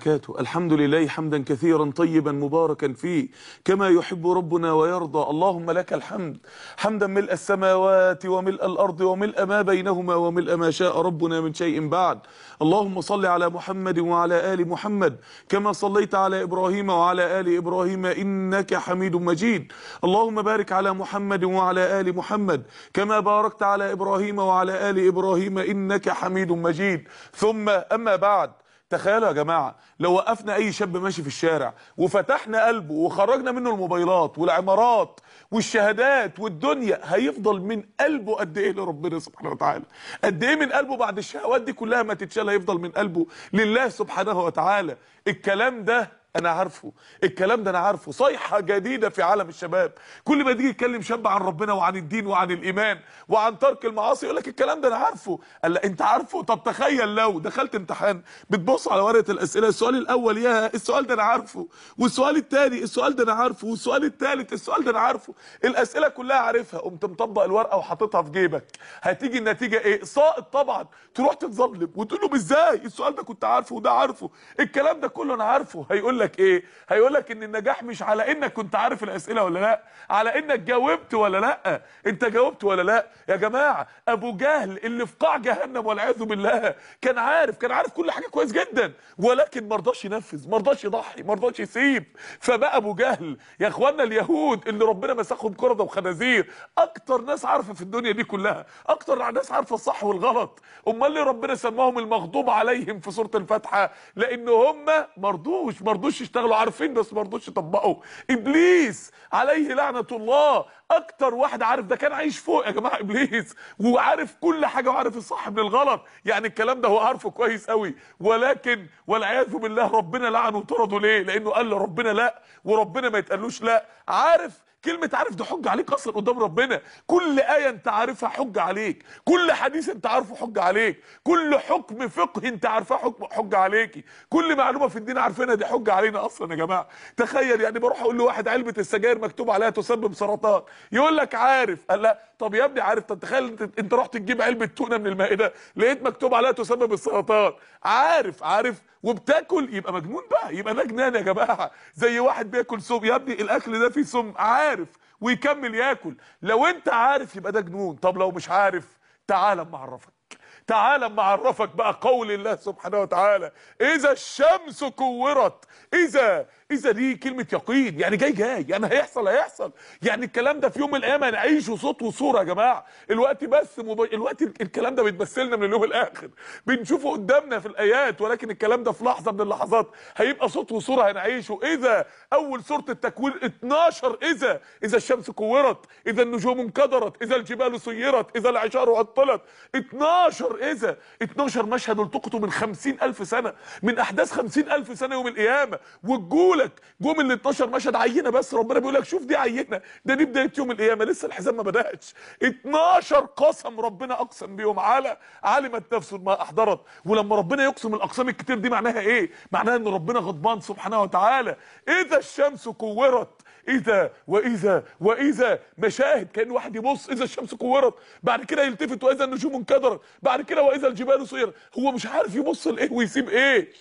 وبركاته الحمد لله حمدا كثيرا طيبا مباركا فيه كما يحب ربنا ويرضى اللهم لك الحمد حمدا ملء السماوات وملء الأرض وملء ما بينهما وملء ما شاء ربنا من شيء بعد اللهم صل على محمد وعلى آل محمد كما صليت على إبراهيم وعلى آل إبراهيم إنك حميد مجيد اللهم بارك على محمد وعلى آل محمد كما باركت على إبراهيم وعلى آل إبراهيم إنك حميد مجيد ثم أما بعد تخيلوا يا جماعه لو وقفنا اي شاب ماشي في الشارع وفتحنا قلبه وخرجنا منه الموبايلات والعمارات والشهادات والدنيا هيفضل من قلبه قد ايه لربنا سبحانه وتعالى قد ايه من قلبه بعد الشهوات دي كلها ما تتشال هيفضل من قلبه لله سبحانه وتعالى الكلام ده انا عارفه الكلام ده انا عارفه صيحه جديده في عالم الشباب كل ما تيجي تكلم شاب عن ربنا وعن الدين وعن الايمان وعن ترك المعاصي يقول لك الكلام ده انا عارفه قال لا انت عارفه طب تخيل لو دخلت امتحان بتبص على ورقه الاسئله السؤال الاول يا السؤال ده انا عارفه والسؤال الثاني السؤال ده انا عارفه والسؤال الثالث السؤال ده انا عارفه الاسئله كلها عارفها قمت مطبق الورقه وحاططها في جيبك هتيجي النتيجه ايه ساقط طبعا تروح تتظلم وتقول له ازاي السؤال ده كنت عارفه وده عارفه الكلام ده كله انا عارفه هيقول لك ايه هيقول لك ان النجاح مش على انك كنت عارف الاسئله ولا لا على انك جاوبت ولا لا انت جاوبت ولا لا يا جماعه ابو جهل اللي في قاع جهنم والعياذ بالله كان عارف كان عارف كل حاجه كويس جدا ولكن ما رضاش ينفذ ما رضاش يضحي ما رضاش يسيب فبقى ابو جهل يا اخوانا اليهود اللي ربنا مسخهم قرده وخنازير اكتر ناس عارفه في الدنيا دي كلها اكتر ناس عارفه الصح والغلط امال ليه ربنا سماهم المغضوب عليهم في سوره الفاتحه لان هم ما رضوش ما رضوش رضوش يشتغلوا عارفين بس ما رضوش يطبقوا ابليس عليه لعنه الله اكتر واحد عارف ده كان عايش فوق يا جماعه ابليس وعارف كل حاجه وعارف الصح من الغلط يعني الكلام ده هو عارفه كويس قوي ولكن والعياذ بالله ربنا لعنه وطرده ليه لانه قال لربنا لا وربنا ما يتقالوش لا عارف كلمه عارف دي حجه عليك اصلا قدام ربنا كل ايه انت عارفها حجه عليك كل حديث انت عارفه حجه عليك كل حكم فقهي انت عارفاه حكم حجه عليكي كل معلومه في الدين عارفينها دي حجه علينا اصلا يا جماعه تخيل يعني بروح اقول لواحد علبه السجاير مكتوب عليها تسبب سرطان يقول لك عارف قال لا طب يا ابني عارف طب تخيل انت, انت رحت تجيب علبه تونه من المائده لقيت مكتوب عليها تسبب السرطان عارف عارف وبتاكل يبقى مجنون بقى يبقى ده جنان يا جماعه زي واحد بياكل سم يا ابني الاكل ده فيه سم عارف ويكمل ياكل لو انت عارف يبقى ده جنون طب لو مش عارف تعالى اما اعرفك تعالى اما اعرفك بقى قول الله سبحانه وتعالى اذا الشمس كورت اذا اذا دي كلمه يقين يعني جاي جاي يعني هيحصل هيحصل يعني الكلام ده في يوم من الايام هنعيشه صوت وصوره يا جماعه الوقت بس مب... الوقت الكلام ده بيتمثلنا من اليوم الاخر بنشوفه قدامنا في الايات ولكن الكلام ده في لحظه من اللحظات هيبقى صوت وصوره هنعيشه اذا اول سوره التكوين 12 اذا اذا الشمس كورت اذا النجوم انكدرت اذا الجبال سيرت اذا العشار عطلت 12 اذا 12 مشهد التقطوا من 50000 سنه من احداث 50000 سنه يوم القيامه والجول لك جم ال 12 مشهد عينه بس ربنا بيقول لك شوف دي عينه ده دي بدايه يوم القيامه لسه الحساب ما بداش 12 قسم ربنا اقسم بيهم على علمت نفس ما احضرت ولما ربنا يقسم الاقسام الكتير دي معناها ايه معناها ان ربنا غضبان سبحانه وتعالى اذا الشمس كورت اذا واذا واذا مشاهد كان واحد يبص اذا الشمس كورت بعد كده يلتفت واذا النجوم انكدرت بعد كده واذا الجبال سيرت هو مش عارف يبص لايه ويسيب ايه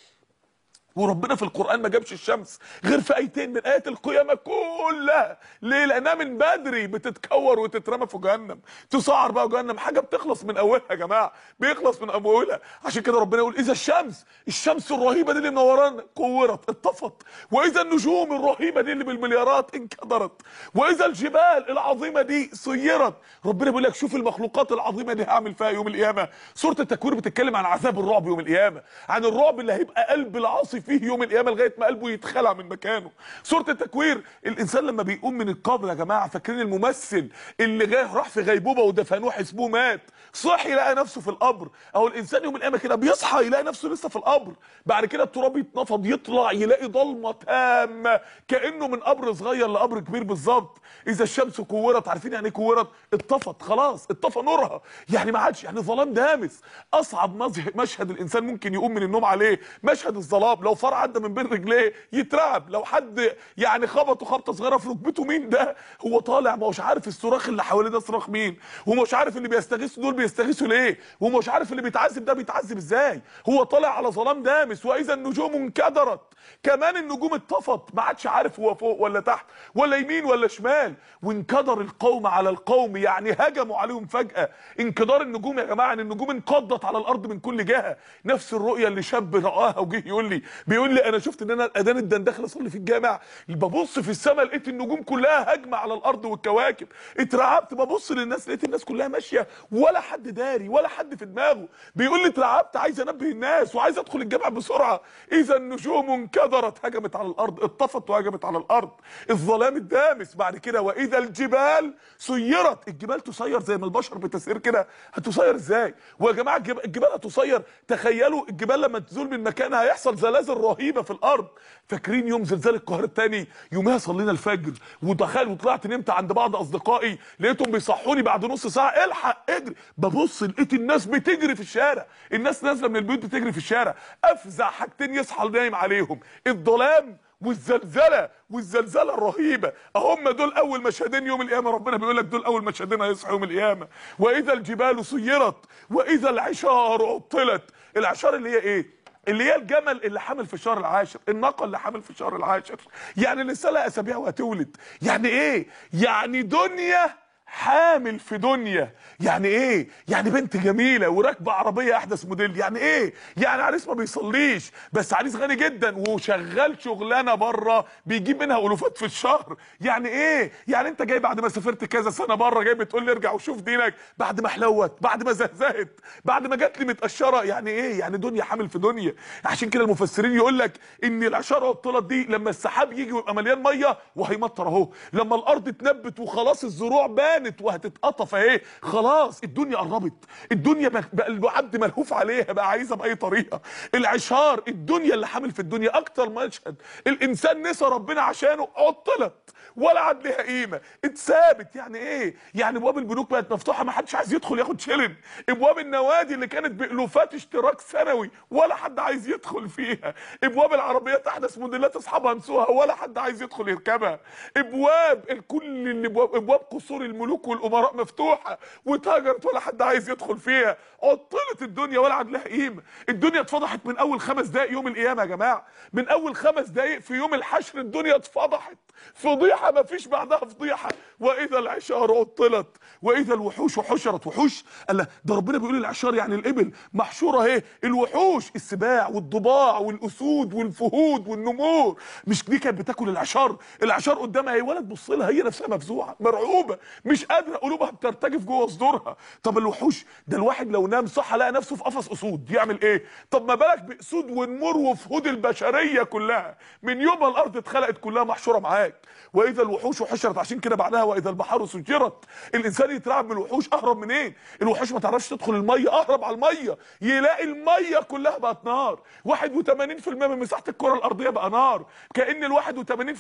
وربنا في القرآن ما جابش الشمس غير في آيتين من آيات القيامة كلها ليه لأنها من بدري بتتكور وتترمى في جهنم تسعر بقى جهنم حاجة بتخلص من أولها يا جماعة بيخلص من أولها عشان كده ربنا يقول إذا الشمس الشمس الرهيبة دي اللي منورانا كورت اتطفت وإذا النجوم الرهيبة دي اللي بالمليارات انكدرت وإذا الجبال العظيمة دي سيرت ربنا بيقول لك شوف المخلوقات العظيمة دي هعمل فيها يوم القيامة سورة التكوير بتتكلم عن عذاب الرعب يوم القيامة عن الرعب اللي هيبقى قلب العاصي فيه يوم القيامه لغايه ما قلبه يتخلع من مكانه سوره التكوير الانسان لما بيقوم من القبر يا جماعه فاكرين الممثل اللي راح في غيبوبه ودفنوه حسبوه مات صحي لقى نفسه في القبر اهو الانسان يوم القيامه كده بيصحى يلاقي نفسه لسه في القبر بعد كده التراب يتنفض يطلع يلاقي ضلمه تامه كانه من قبر صغير لقبر كبير بالظبط اذا الشمس كورت عارفين يعني ايه كورت اتطفت خلاص اتطفى نورها يعني ما عادش يعني ظلام دامس اصعب مشهد الانسان ممكن يقوم من النوم عليه مشهد الظلام لو فرع عدى من بين رجليه يترعب لو حد يعني خبطه خبطه صغيره في ركبته مين ده هو طالع ما هوش عارف الصراخ اللي حواليه ده صراخ مين ومش عارف اللي بيستغيث دول بيستغيثوا ليه ومش عارف اللي بيتعذب ده بيتعذب ازاي هو طالع على ظلام دامس واذا النجوم انكدرت كمان النجوم اتطفت ما عادش عارف هو فوق ولا تحت ولا يمين ولا شمال وانكدر القوم على القوم يعني هجموا عليهم فجأة انكدار النجوم يا جماعه ان النجوم انقضت على الارض من كل جهه نفس الرؤيه اللي شاب رآها وجه يقول لي بيقول لي انا شفت ان انا الاذان ادان داخل اصلي في الجامع ببص في السماء لقيت النجوم كلها هجمه على الارض والكواكب اترعبت ببص للناس لقيت الناس كلها ماشيه ولا حد داري ولا حد في دماغه بيقول لي اترعبت عايز انبه الناس وعايز ادخل الجامع بسرعه اذا النجوم انكدرت هجمت على الارض اتطفت وهجمت على الارض الظلام الدامس بعد كده واذا الجبال سيرت الجبال تسير زي ما البشر بتسير كده هتسير ازاي ويا جماعه الجبال هتسير تخيلوا الجبال لما تزول من مكانها هيحصل زلازل رهيبه في الارض فاكرين يوم زلزال القاهره الثاني يومها صلينا الفجر ودخلت وطلعت نمت عند بعض اصدقائي لقيتهم بيصحوني بعد نص ساعه الحق اجري ببص لقيت الناس بتجري في الشارع الناس نازله من البيوت بتجري في الشارع افزع حاجتين يصحى نايم عليهم الظلام والزلزله والزلزله الرهيبه اهم دول اول مشهدين يوم القيامه ربنا بيقول لك دول اول مشهدين هيصحوا يوم القيامه واذا الجبال سيرت واذا العشار عطلت العشار اللي هي ايه اللي هي الجمل اللي حامل في الشهر العاشر الناقه اللي حامل في الشهر العاشر يعني لسه لها اسابيع وهتولد يعني ايه يعني دنيا حامل في دنيا يعني ايه يعني بنت جميله وراكبه عربيه احدث موديل يعني ايه يعني عريس ما بيصليش بس عريس غني جدا وشغال شغلانه بره بيجيب منها الوفات في الشهر يعني ايه يعني انت جاي بعد ما سافرت كذا سنه بره جاي بتقول لي ارجع وشوف دينك بعد ما حلوت بعد ما زهزهت بعد ما جات لي متقشره يعني ايه يعني دنيا حامل في دنيا عشان كده المفسرين يقول لك ان العشره والطلط دي لما السحاب يجي ويبقى مليان ميه وهيمطر اهو لما الارض تنبت وخلاص الزروع بات كانت وهتتقطف اهي خلاص الدنيا قربت الدنيا بقى العبد ملهوف عليها بقى عايزها باي طريقه العشار الدنيا اللي حامل في الدنيا اكتر مشهد الانسان نسى ربنا عشانه عطلت ولا عاد ليها قيمه اتسابت يعني ايه يعني ابواب البنوك بقت مفتوحه ما حدش عايز يدخل ياخد شلن ابواب النوادي اللي كانت بالوفات اشتراك سنوي ولا حد عايز يدخل فيها ابواب العربيات احدث موديلات اصحابها نسوها ولا حد عايز يدخل يركبها ابواب الكل اللي ابواب قصور الملوك الملوك والامراء مفتوحه وتاجرت ولا حد عايز يدخل فيها عطلت الدنيا ولا عاد لها قيمه الدنيا اتفضحت من اول خمس دقائق يوم القيامه يا جماعه من اول خمس دقائق في يوم الحشر الدنيا اتفضحت فضيحه ما فيش بعدها فضيحه واذا العشار عطلت واذا الوحوش حشرت وحوش الله ده ربنا بيقول العشار يعني الابل محشوره اهي الوحوش السباع والضباع والاسود والفهود والنمور مش دي كانت بتاكل العشار العشار قدامها هي إيه؟ ولا تبص لها هي نفسها مفزوعه مرعوبه مش مش قادره قلوبها بترتجف جوه صدورها طب الوحوش ده الواحد لو نام صحى لقى نفسه في قفص اسود يعمل ايه طب ما بالك باسود ونمر وفهود البشريه كلها من يوم الارض اتخلقت كلها محشوره معاك واذا الوحوش حشرت عشان كده بعدها واذا البحار سجرت الانسان يترعب من الوحوش اهرب منين إيه؟ الوحوش ما تعرفش تدخل الميه اهرب على الميه يلاقي الميه كلها بقت نار 81% من مساحه الكره الارضيه بقى نار كان ال 81%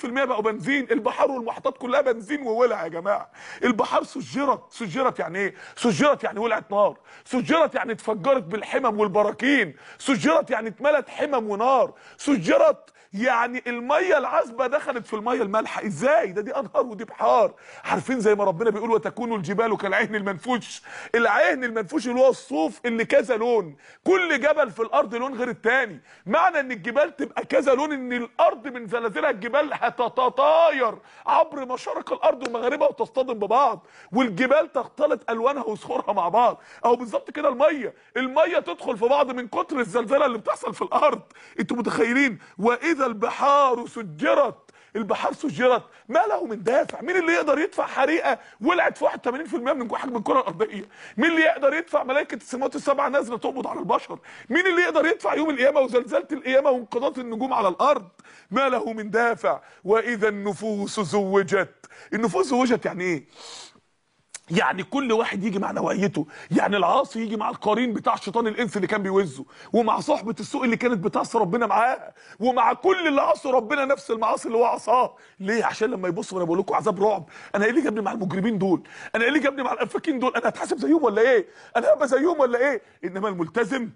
بقوا بنزين البحار والمحطات كلها بنزين وولع يا جماعه البحار البحار سجرت سجرت يعني ايه سجرت يعني ولعت نار سجرت يعني اتفجرت بالحمم والبراكين سجرت يعني اتملت حمم ونار سجرت يعني الميه العذبه دخلت في الميه المالحه ازاي ده دي انهار ودي بحار عارفين زي ما ربنا بيقول وتكون الجبال كالعهن المنفوش العهن المنفوش اللي هو الصوف اللي كذا لون كل جبل في الارض لون غير التاني معنى ان الجبال تبقى كذا لون ان الارض من زلازلها الجبال هتتطاير عبر مشارق الارض ومغاربها وتصطدم ببعض والجبال تختلط الوانها وصخورها مع بعض او بالظبط كده الميه الميه تدخل في بعض من كتر الزلزله اللي بتحصل في الارض انتوا متخيلين واذا واذا البحار سجرت البحار سجرت ما له من دافع مين اللي يقدر يدفع حريقه ولعت في 81% من حجم الكره الارضيه مين اللي يقدر يدفع ملائكه السماوات السبعه نازله تقبض على البشر مين اللي يقدر يدفع يوم القيامه وزلزله القيامه وانقضاض النجوم على الارض ما له من دافع واذا النفوس زوجت النفوس زوجت يعني ايه يعني كل واحد يجي مع نوعيته يعني العاصي يجي مع القرين بتاع شيطان الانس اللي كان بيوزه ومع صحبه السوء اللي كانت بتعصي ربنا معاه ومع كل اللي عصوا ربنا نفس المعاصي اللي هو عصاه ليه عشان لما يبصوا انا بقول لكم عذاب رعب انا ايه اللي جابني مع المجرمين دول انا ايه اللي جابني مع الافاكين دول انا هتحاسب زيهم ولا ايه انا هبقى زيهم ولا ايه انما الملتزم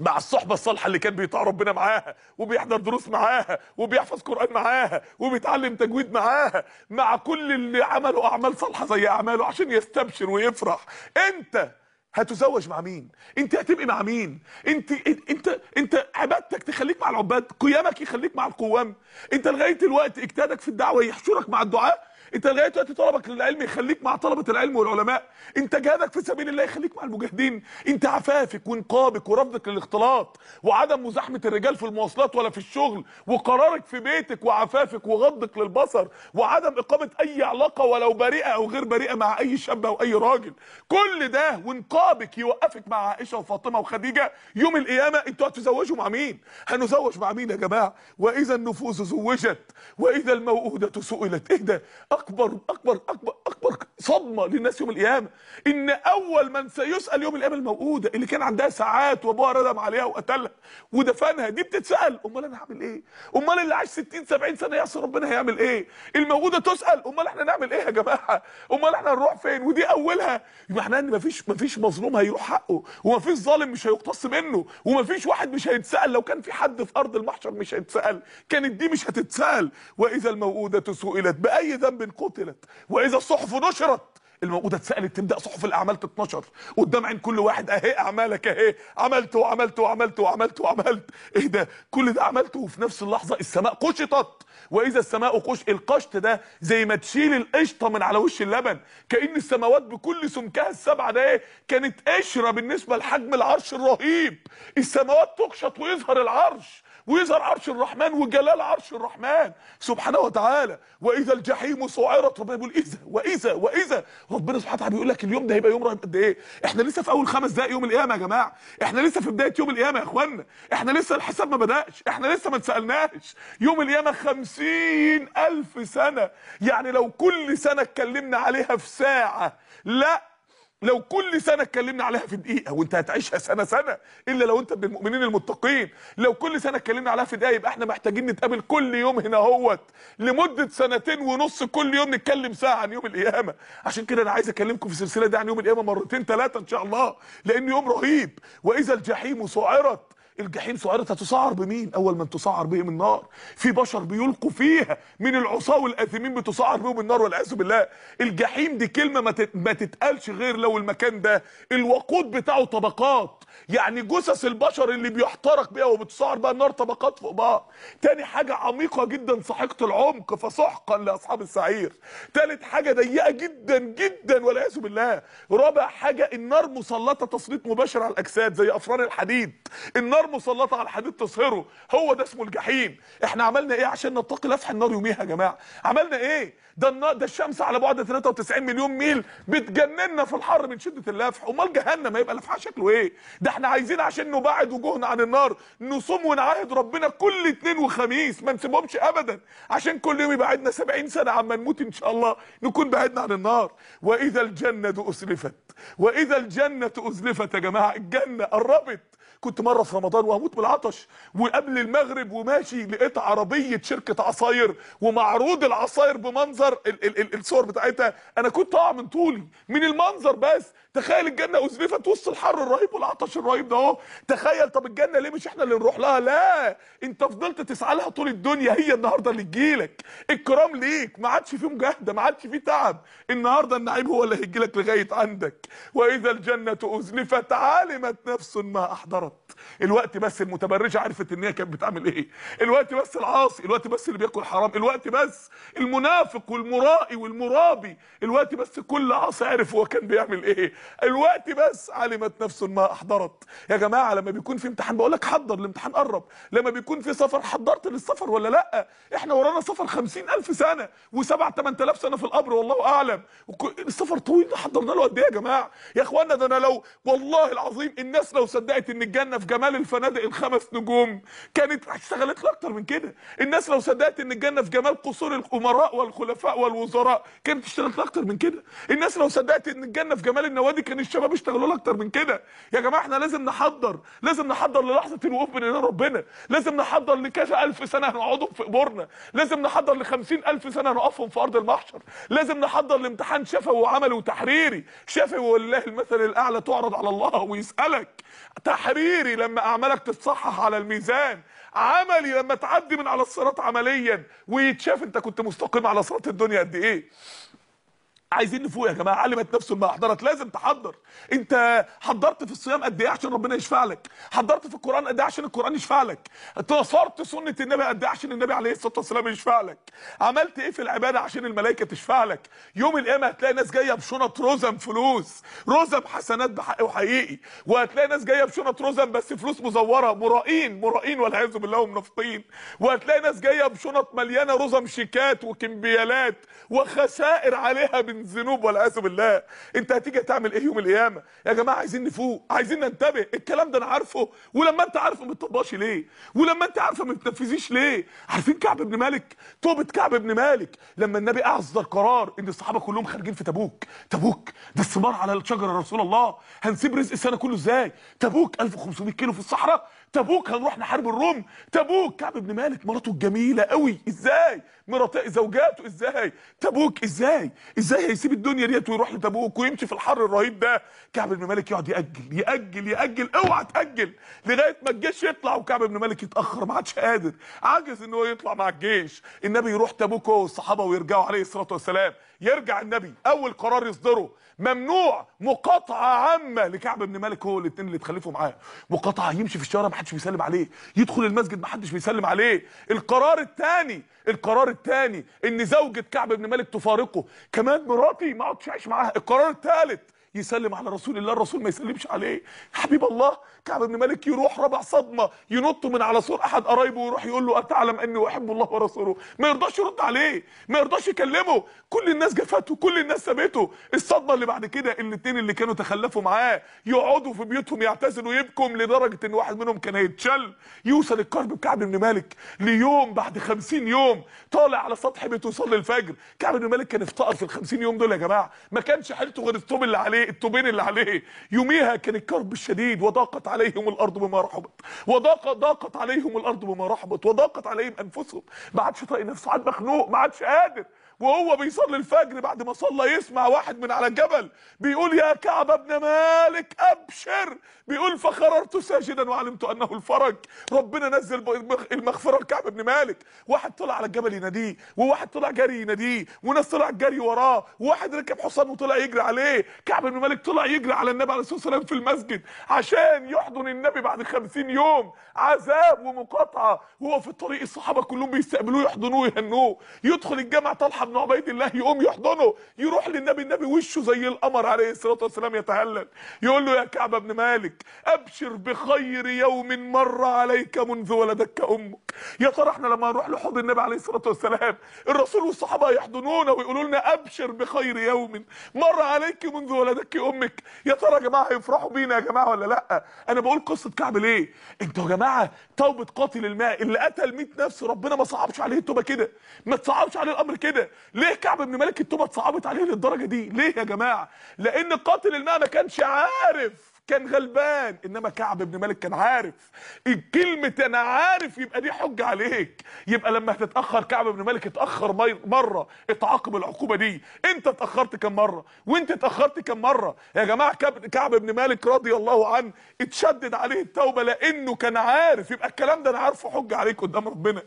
مع الصحبه الصالحه اللي كان بيطاع ربنا معاها وبيحضر دروس معاها وبيحفظ قران معاها وبيتعلم تجويد معاها مع كل اللي عملوا اعمال صالحه زي اعماله عشان يستبشر ويفرح انت هتزوج مع مين انت هتبقي مع مين انت انت انت عبادتك تخليك مع العباد قيامك يخليك مع القوام انت لغايه الوقت اجتهادك في الدعوه يحشرك مع الدعاه انت لغايه دلوقتي طلبك للعلم يخليك مع طلبه العلم والعلماء انت جهادك في سبيل الله يخليك مع المجاهدين انت عفافك وانقابك ورفضك للاختلاط وعدم مزاحمه الرجال في المواصلات ولا في الشغل وقرارك في بيتك وعفافك وغضك للبصر وعدم اقامه اي علاقه ولو بريئه او غير بريئه مع اي شاب او اي راجل كل ده وانقابك يوقفك مع عائشه وفاطمه وخديجه يوم القيامه انتوا هتزوجوا مع مين هنزوج مع مين يا جماعه واذا النفوس زوجت واذا الموءوده سئلت ايه ده اكبر اكبر اكبر اكبر صدمه للناس يوم القيامه ان اول من سيسال يوم القيامه الموؤوده اللي كان عندها ساعات وابوها ردم عليها وقتلها ودفنها دي بتتسال امال انا هعمل ايه امال اللي عاش 60 70 سنه يعصي ربنا هيعمل ايه الموؤوده تسال امال احنا نعمل ايه يا جماعه امال احنا نروح فين ودي اولها معناها ان مفيش مفيش مظلوم هيروح حقه ومفيش ظالم مش هيقتص منه ومفيش واحد مش هيتسال لو كان في حد في ارض المحشر مش هيتسال كانت دي مش هتتسال واذا الموؤوده سئلت باي ذنب قتلت واذا الصحف نشرت الموجوده اتسالت تبدا صحف الاعمال تتنشر قدام عين كل واحد اهي اعمالك اهي عملت وعملت وعملت وعملت وعملت ايه ده كل ده عملته وفي نفس اللحظه السماء قشطت واذا السماء قش القشط ده زي ما تشيل القشطه من على وش اللبن كان السماوات بكل سمكها السبعه ده ايه كانت قشره بالنسبه لحجم العرش الرهيب السماوات تقشط ويظهر العرش ويظهر عرش الرحمن وجلال عرش الرحمن سبحانه وتعالى واذا الجحيم سعرت ربنا بيقول اذا واذا واذا ربنا سبحانه وتعالى بيقول لك اليوم ده هيبقى يوم قد ايه احنا لسه في اول خمس دقائق يوم القيامه يا جماعه احنا لسه في بدايه يوم القيامه يا اخوانا احنا لسه الحساب ما بداش احنا لسه ما اتسالناش يوم القيامه خمسين الف سنه يعني لو كل سنه اتكلمنا عليها في ساعه لا لو كل سنه اتكلمنا عليها في دقيقه وانت هتعيشها سنه سنه الا لو انت من المؤمنين المتقين لو كل سنه اتكلمنا عليها في دقيقه يبقى احنا محتاجين نتقابل كل يوم هنا اهوت لمده سنتين ونص كل يوم نتكلم ساعه عن يوم القيامه عشان كده انا عايز اكلمكم في السلسله دي عن يوم القيامه مرتين ثلاثه ان شاء الله لانه يوم رهيب واذا الجحيم سعرت الجحيم سعرت تسعر بمين اول من تسعر بهم النار في بشر بيلقوا فيها من العصاه والاثمين بتسعر بهم النار والعياذ بالله الجحيم دي كلمه ما تتقالش غير لو المكان ده الوقود بتاعه طبقات يعني جثث البشر اللي بيحترق بيها وبتسعر بقى النار طبقات فوق بعض تاني حاجه عميقه جدا سحيقه العمق فسحقا لاصحاب السعير تالت حاجه ضيقه جدا جدا والعياذ بالله رابع حاجه النار مسلطه تسليط مباشر على الاجساد زي افران الحديد النار مسلطه على الحديد تصهره هو ده اسمه الجحيم احنا عملنا ايه عشان نتقي لفح النار يوميها يا جماعه عملنا ايه ده النار ده الشمس على بعد 93 مليون ميل بتجننا في الحر من شده اللفح امال جهنم هيبقى لفحها شكله ايه ده احنا عايزين عشان نبعد وجوهنا عن النار نصوم ونعاهد ربنا كل اثنين وخميس ما نسيبهمش ابدا عشان كل يوم يبعدنا 70 سنه عما نموت ان شاء الله نكون بعدنا عن النار واذا الجنه اسلفت واذا الجنه اسلفت يا جماعه الجنه قربت كنت مره في رمضان وهموت من العطش وقبل المغرب وماشي لقيت عربيه شركه عصاير ومعروض العصاير بمنظر ال ال ال الصور بتاعتها انا كنت اقع من طولي من المنظر بس تخيل الجنه ازلفت وسط الحر الرهيب والعطش الرهيب ده اهو تخيل طب الجنه ليه مش احنا اللي نروح لها لا انت فضلت تسعى لها طول الدنيا هي النهارده اللي تجيلك الكرام ليك ما عادش فيه مجاهده ما عادش فيه تعب النهارده النعيم هو اللي هيجيلك لغايه عندك واذا الجنه ازلفت علمت نفس ما احضرت اتكسرت الوقت بس المتبرجه عرفت ان هي كانت بتعمل ايه الوقت بس العاصي الوقت بس اللي بياكل حرام الوقت بس المنافق والمرائي والمرابي الوقت بس كل عاصي عرف هو كان بيعمل ايه الوقت بس علمت نفس ما احضرت يا جماعه لما بيكون في امتحان بقول لك حضر الامتحان قرب لما بيكون في سفر حضرت للسفر ولا لا احنا ورانا سفر 50000 سنه و7 8000 سنه في القبر والله اعلم السفر طويل ده حضرنا له قد ايه يا جماعه يا اخوانا ده انا لو والله العظيم الناس لو صدقت ان الجنه في جمال الفنادق الخمس نجوم كانت اشتغلت لي اكتر من كده الناس لو صدقت ان الجنه في جمال قصور الامراء والخلفاء والوزراء كانت اشتغلت لي اكتر من كده الناس لو صدقت ان الجنه في جمال النوادي كان الشباب اشتغلوا لها اكتر من كده يا جماعه احنا لازم نحضر لازم نحضر للحظه الوقوف بين ربنا لازم نحضر لكذا الف سنه هنقعدهم في قبورنا لازم نحضر ل 50000 سنه هنقفهم في ارض المحشر لازم نحضر لامتحان شفوي وعملي وتحريري شفوي والله المثل الاعلى تعرض على الله ويسالك تحرير سريري لما اعمالك تتصحح على الميزان عملي لما تعدي من على الصراط عمليا ويتشاف انت كنت مستقيم على صراط الدنيا قد ايه عايزين نفوق يا جماعه علمت نفسه ما احضرت لازم تحضر انت حضرت في الصيام قد ايه عشان ربنا يشفع لك حضرت في القران قد ايه عشان القران يشفع لك تصرت سنه النبي قد ايه عشان النبي عليه الصلاه والسلام يشفع لك عملت ايه في العباده عشان الملائكه تشفع لك يوم القيامه هتلاقي ناس جايه بشنط رزم فلوس رزم حسنات بحق وحقيقي وهتلاقي ناس جايه بشنط رزم بس فلوس مزوره مرائين مرائين والعياذ بالله ومنافقين وهتلاقي ناس جايه بشنط مليانه رزم شيكات وكمبيالات وخسائر عليها بن ذنوب والعياذ بالله انت هتيجي تعمل ايه يوم القيامه يا جماعه عايزين نفوق عايزين ننتبه الكلام ده انا عارفه ولما انت عارفه ما بتطبقش ليه ولما انت عارفه ما بتنفذيش ليه عارفين كعب بن مالك توبه كعب بن مالك لما النبي اصدر قرار ان الصحابه كلهم خارجين في تبوك تبوك ده الثمار على الشجره يا رسول الله هنسيب رزق السنه كله ازاي تبوك 1500 كيلو في الصحراء تبوك هنروح نحارب الروم تبوك كعب بن مالك مراته الجميله قوي ازاي مراته زوجاته ازاي تبوك ازاي ازاي هيسيب الدنيا ديت ويروح لتبوك ويمشي في الحر الرهيب ده كعب بن مالك يقعد ياجل ياجل ياجل اوعى تاجل لغايه ما الجيش يطلع وكعب بن مالك يتاخر ما عادش قادر عاجز ان هو يطلع مع الجيش النبي يروح تبوك هو والصحابه ويرجعوا عليه الصلاه والسلام يرجع النبي اول قرار يصدره ممنوع مقاطعه عامه لكعب بن مالك هو الاثنين اللي اتخلفوا معاه مقاطعه يمشي في الشارع ما حدش بيسلم عليه يدخل المسجد ما حدش بيسلم عليه القرار الثاني القرار الثاني ان زوجة كعب بن مالك تفارقه كمان مراتي ما اقعدش اعيش معاها القرار الثالث يسلم على رسول الله الرسول ما يسلمش عليه حبيب الله كعب بن مالك يروح ربع صدمه ينط من على صور احد قرايبه ويروح يقول له اتعلم اني احب الله ورسوله ما يرضاش يرد عليه ما يرضاش يكلمه كل الناس جفته كل الناس سابته الصدمه اللي بعد كده الاثنين اللي كانوا تخلفوا معاه يقعدوا في بيوتهم يعتزلوا يبكم لدرجه ان واحد منهم كان هيتشل يوصل الكرب بكعب بن مالك ليوم بعد 50 يوم طالع على سطح بيته يصلي الفجر كعب بن مالك كان افتقر في ال 50 يوم دول يا جماعه ما كانش حيلته غير الثوب اللي عليه عليه التوبين اللي عليه يوميها كان الكرب الشديد وضاقت عليهم الارض بما رحبت وضاقت ضاقت عليهم الارض بما رحبت وضاقت عليهم انفسهم ما عادش طايق نفسه عاد مخنوق ما عادش قادر وهو بيصلي الفجر بعد ما صلى يسمع واحد من على الجبل بيقول يا كعب ابن مالك ابشر بيقول فخررت ساجدا وعلمت انه الفرج ربنا نزل المغفره لكعب ابن مالك واحد طلع على الجبل يناديه وواحد طلع جري يناديه وناس طلع جري وراه وواحد ركب حصان وطلع يجري عليه كعب بن مالك طلع يجري على النبي عليه الصلاه والسلام في المسجد عشان يحضن النبي بعد 50 يوم عذاب ومقاطعه وهو في الطريق الصحابه كلهم بيستقبلوه يحضنوه يهنوه يدخل الجامع طلحه بن عبيد الله يقوم يحضنه يروح للنبي النبي وشه زي القمر عليه الصلاه والسلام يتهلل يقول له يا كعب بن مالك ابشر بخير يوم مر عليك منذ ولدك امك يا ترى احنا لما نروح لحضن النبي عليه الصلاه والسلام الرسول والصحابه يحضنونا ويقولوا لنا ابشر بخير يوم مر عليك منذ ولدك امك يا ترى يا جماعه هيفرحوا بينا يا جماعه ولا لا انا بقول قصه كعب ليه انتوا يا جماعه توبه قاتل الماء اللي قتل 100 نفس ربنا ما صعبش عليه التوبه كده ما تصعبش عليه الامر كده ليه كعب بن مالك التوبه اتصعبت عليه للدرجه دي ليه يا جماعه لان قاتل الماء ما كانش عارف كان غلبان انما كعب بن مالك كان عارف الكلمه انا عارف يبقى دي حجه عليك يبقى لما هتتاخر كعب بن مالك اتاخر مره اتعاقب العقوبه دي انت اتاخرت كم مره وانت اتاخرت كم مره يا جماعه كعب بن مالك رضي الله عنه اتشدد عليه التوبه لانه كان عارف يبقى الكلام ده انا عارفه حجه عليك قدام ربنا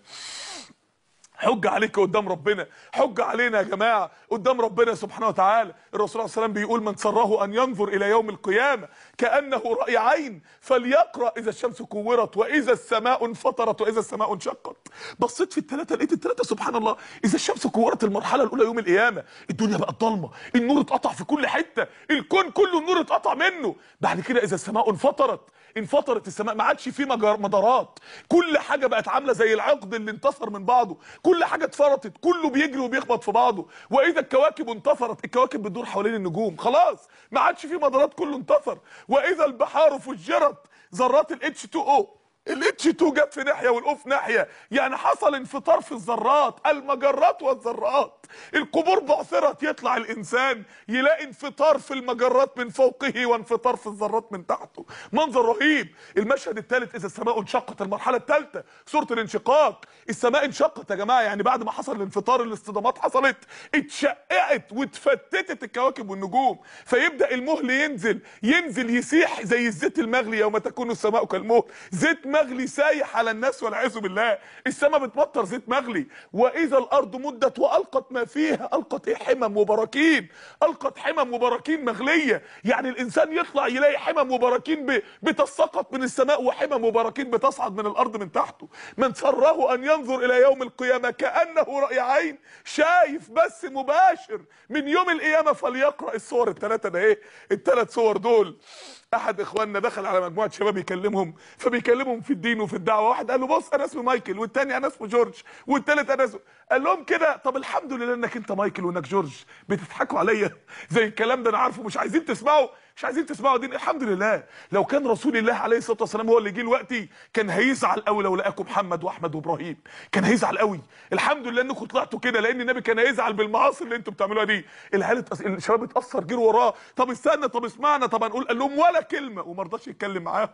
حجة عليك قدام ربنا حجة علينا يا جماعة قدام ربنا سبحانه وتعالى الرسول عليه وسلم بيقول من سره أن ينظر إلى يوم القيامة كأنه رأي عين فليقرأ إذا الشمس كورت وإذا السماء انفطرت وإذا السماء انشقت بصيت في الثلاثة لقيت الثلاثة سبحان الله إذا الشمس كورت المرحلة الأولى يوم القيامة الدنيا بقت ضلمة النور اتقطع في كل حتة الكون كله النور اتقطع منه بعد كده إذا السماء انفطرت انفطرت السماء ما عادش في مدارات كل حاجه بقت عامله زي العقد اللي انتصر من بعضه كل حاجه اتفرطت كله بيجري وبيخبط في بعضه واذا الكواكب انتفرت الكواكب بتدور حوالين النجوم خلاص ما عادش في مدارات كله انتفر واذا البحار فجرت ذرات الاتش 2 او الاتش 2 جاب في ناحيه والاوف ناحيه يعني حصل انفطار في الذرات المجرات والذرات القبور بعثرت يطلع الانسان يلاقي انفطار في المجرات من فوقه وانفطار في الذرات من تحته منظر رهيب المشهد الثالث اذا السماء انشقت المرحله الثالثه سوره الانشقاق السماء انشقت يا جماعه يعني بعد ما حصل الانفطار الاصطدامات حصلت اتشققت واتفتتت الكواكب والنجوم فيبدا المهل ينزل ينزل يسيح زي الزيت المغلي يوم تكون السماء كالمهل زيت مغلي سايح على الناس والعياذ بالله السماء بتمطر زيت مغلي واذا الارض مدت والقت ما فيها القت ايه حمم وبراكين القت حمم وبراكين مغليه يعني الانسان يطلع يلاقي حمم وبراكين بتسقط من السماء وحمم وبراكين بتصعد من الارض من تحته من سره ان ينظر الى يوم القيامه كانه راي عين شايف بس مباشر من يوم القيامه فليقرا الصور الثلاثه ده ايه الثلاث صور دول احد اخواننا دخل على مجموعه شباب يكلمهم فبيكلمهم في الدين وفي الدعوه واحد قال له بص انا اسمي مايكل والتاني انا اسمه جورج والتالت انا اسمه قال لهم كده طب الحمد لله انك انت مايكل وانك جورج بتضحكوا عليا زي الكلام ده انا عارفه مش عايزين تسمعوا مش عايزين تسمعوا دين الحمد لله لو كان رسول الله عليه الصلاه والسلام هو اللي جه دلوقتي كان هيزعل قوي لو لقاكم محمد واحمد وابراهيم كان هيزعل قوي الحمد لله انكم طلعتوا كده لان النبي كان هيزعل بالمعاصي اللي انتم بتعملوها دي العيال الشباب اتاثر جه وراه طب استنى طب اسمعنا طب هنقول قال لهم ولا كلمه وما رضاش يتكلم معاهم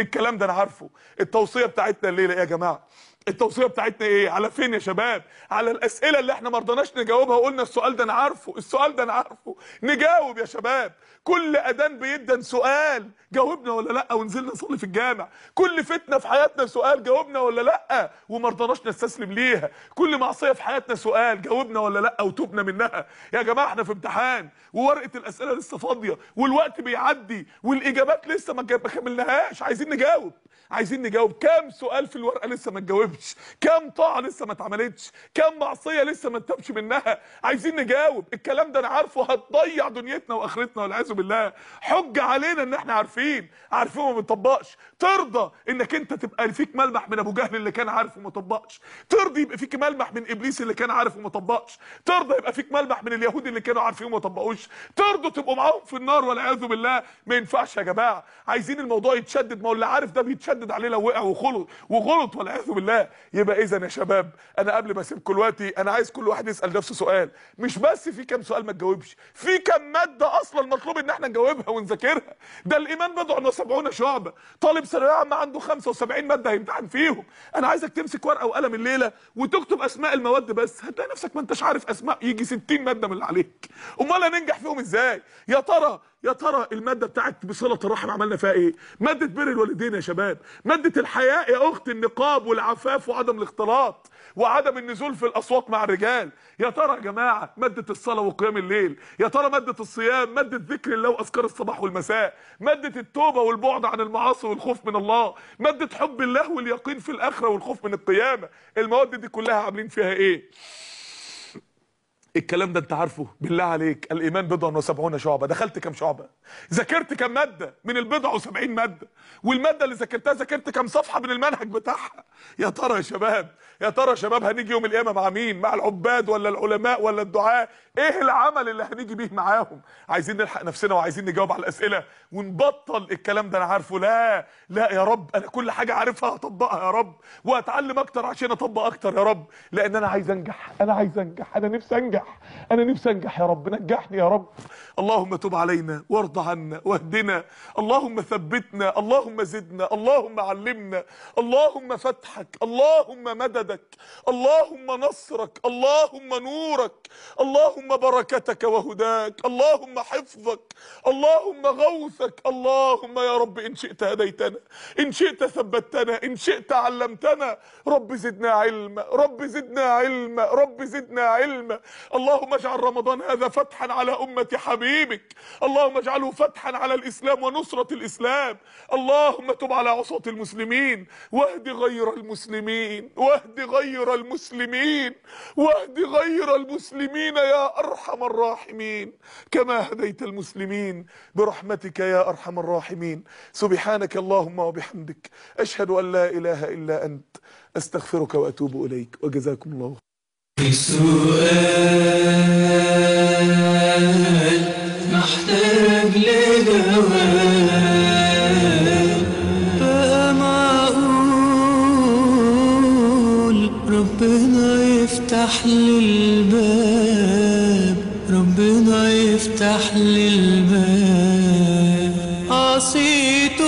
الكلام ده انا عارفه التوصيه بتاعتنا الليله إيه يا جماعه التوصيه بتاعتنا ايه على فين يا شباب على الاسئله اللي احنا ما رضناش نجاوبها وقلنا السؤال ده انا عارفه السؤال ده انا عارفه نجاوب يا شباب كل اذان بيدن سؤال جاوبنا ولا لا ونزلنا نصلي في الجامع كل فتنه في حياتنا سؤال جاوبنا ولا لا وما رضناش نستسلم ليها كل معصيه في حياتنا سؤال جاوبنا ولا لا وتوبنا منها يا جماعه احنا في امتحان وورقه الاسئله لسه فاضيه والوقت بيعدي والاجابات لسه ما كملناهاش عايزين نجاوب عايزين نجاوب كام سؤال في الورقه لسه ما اتجاوبش جاوبش كم طاعه لسه ما اتعملتش كم معصيه لسه ما انتبش منها عايزين نجاوب الكلام ده انا عارفه هتضيع دنيتنا واخرتنا والعياذ بالله حجه علينا ان احنا عارفين عارفين وما بنطبقش ترضى انك انت تبقى فيك ملمح من ابو جهل اللي كان عارف وما طبقش ترضى يبقى فيك ملمح من ابليس اللي كان عارف وما طبقش ترضى يبقى فيك ملمح من اليهود اللي كانوا عارفين وما طبقوش ترضوا تبقوا معاهم في النار والعياذ بالله ما ينفعش يا جماعه عايزين الموضوع يتشدد ما هو اللي عارف ده بيتشدد عليه لو وقع وخلط وغلط والعياذ بالله يبقى اذا يا شباب انا قبل ما اسيبكم دلوقتي انا عايز كل واحد يسال نفسه سؤال مش بس في كام سؤال ما تجاوبش في كام ماده اصلا مطلوب ان احنا نجاوبها ونذاكرها ده الايمان بضع وسبعون 70 شعبه طالب ثانويه عامه عنده 75 ماده هيمتحن فيهم انا عايزك تمسك ورقه وقلم الليله وتكتب اسماء المواد بس هتلاقي نفسك ما انتش عارف اسماء يجي 60 ماده من اللي عليك امال هننجح فيهم ازاي يا ترى يا ترى الماده بتاعت بصله الرحم عملنا فيها ايه ماده بر الوالدين يا شباب ماده الحياء يا اختي النقاب والعفاف وعدم الاختلاط وعدم النزول في الاسواق مع الرجال يا ترى يا جماعه ماده الصلاه وقيام الليل يا ترى ماده الصيام ماده ذكر الله واذكار الصباح والمساء ماده التوبه والبعد عن المعاصي والخوف من الله ماده حب الله واليقين في الاخره والخوف من القيامه المواد دي كلها عاملين فيها ايه الكلام ده انت عارفه بالله عليك الايمان بضع وسبعون شعبه دخلت كام شعبه ذاكرت كام ماده من البضع و70 ماده والماده اللي ذاكرتها ذاكرت كام صفحه من المنهج بتاعها يا ترى يا شباب يا ترى يا شباب هنيجي يوم القيامه مع مين مع العباد ولا العلماء ولا الدعاء ايه العمل اللي هنيجي بيه معاهم عايزين نلحق نفسنا وعايزين نجاوب على الاسئله ونبطل الكلام ده انا عارفه لا لا يا رب انا كل حاجه عارفها هطبقها يا رب واتعلم اكتر عشان اطبق اكتر يا رب لان انا عايز انجح انا عايز انجح انا نفسي انجح انجح انا نفسي انجح يا رب نجحني يا رب اللهم تب علينا وارض عنا واهدنا اللهم ثبتنا اللهم زدنا اللهم علمنا اللهم فتحك اللهم مددك اللهم نصرك اللهم نورك اللهم بركتك وهداك اللهم حفظك اللهم غوثك اللهم يا رب ان شئت هديتنا ان شئت ثبتنا ان شئت علمتنا رب زدنا علما رب زدنا علما رب زدنا علما اللهم اجعل رمضان هذا فتحا على أمة حبيبك اللهم اجعله فتحا على الإسلام ونصرة الإسلام اللهم تب على عصاة المسلمين واهد غير المسلمين واهد غير المسلمين واهد غير المسلمين يا أرحم الراحمين كما هديت المسلمين برحمتك يا أرحم الراحمين سبحانك اللهم وبحمدك أشهد أن لا إله إلا أنت أستغفرك وأتوب إليك وجزاكم الله محتاج لجواب بقى معقول ربنا يفتح للباب ربنا يفتح للباب عصيته